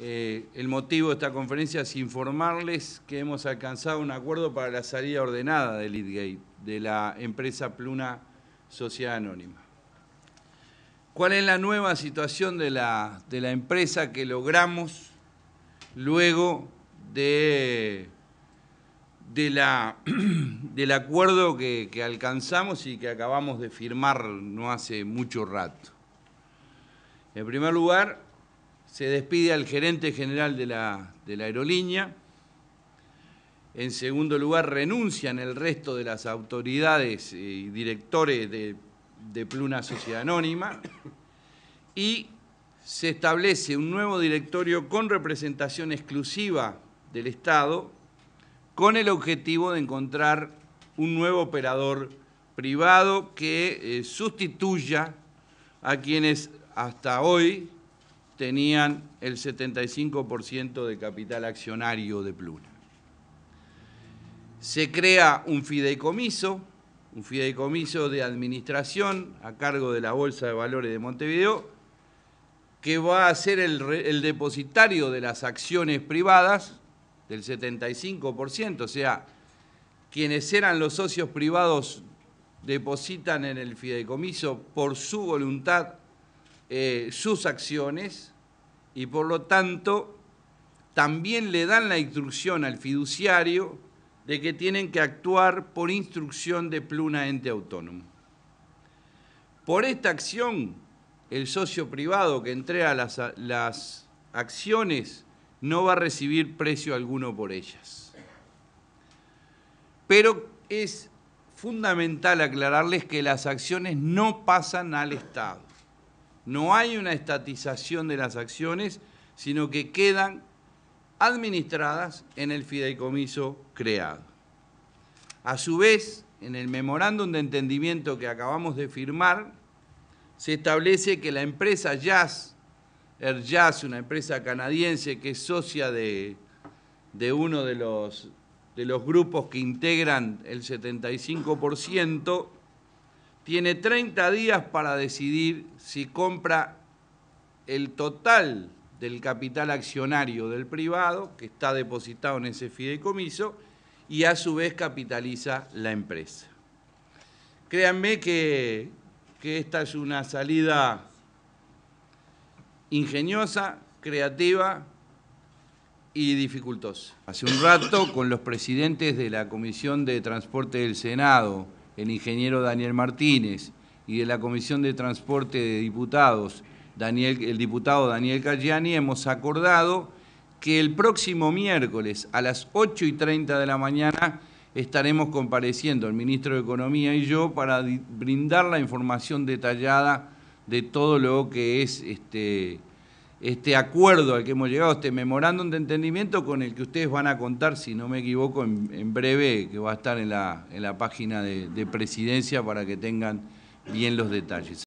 Eh, el motivo de esta conferencia es informarles que hemos alcanzado un acuerdo para la salida ordenada de Leadgate, de la empresa Pluna Sociedad Anónima. ¿Cuál es la nueva situación de la, empresa que logramos luego de, de la, del acuerdo que alcanzamos y que acabamos de firmar no hace mucho rato? En primer lugar, se despide al gerente general de la, aerolínea. En segundo lugar, renuncian el resto de las autoridades y directores de, Pluna Sociedad Anónima. Y se establece un nuevo directorio con representación exclusiva del Estado, con el objetivo de encontrar un nuevo operador privado que eh, sustituya a quienes hasta hoy tenían el 75% de capital accionario de Pluna. Se crea un fideicomiso, un fideicomiso de administración a cargo de la Bolsa de Valores de Montevideo, que va a ser el, depositario de las acciones privadas del 75%, o sea, quienes eran los socios privados depositan en el fideicomiso por su voluntad eh, sus acciones y por lo tanto también le dan la instrucción al fiduciario de que tienen que actuar por instrucción de pluna ente autónomo. Por esta acción, el socio privado que entrega las acciones no va a recibir precio alguno por ellas. Pero es fundamental aclararles que las acciones no pasan al Estado no hay una estatización de las acciones, sino que quedan administradas en el fideicomiso creado. A su vez, en el memorándum de entendimiento que acabamos de firmar, se establece que la empresa Jazz, Air er, Jazz, una empresa canadiense que es socia de, uno de los, de los grupos que integran el 75%, tiene 30 días para decidir si compra el total del capital accionario del privado que está depositado en ese fideicomiso y a su vez capitaliza la empresa. Créanme que, esta es una salida ingeniosa, creativa y dificultosa. Hace un rato con los presidentes de la Comisión de Transporte del Senado, el ingeniero Daniel Martínez, y de la Comisión de Transporte de Diputados, el diputado Daniel Cagliani, hemos acordado que el próximo miércoles a las 8 y 30 de la mañana estaremos compareciendo el ministro de Economía y yo para brindar la información detallada de todo lo que es este, este acuerdo al que hemos llegado, este memorándum de entendimiento con el que ustedes van a contar, si no me equivoco, en, breve, que va a estar en la, página de presidencia para que tengan bien los detalles.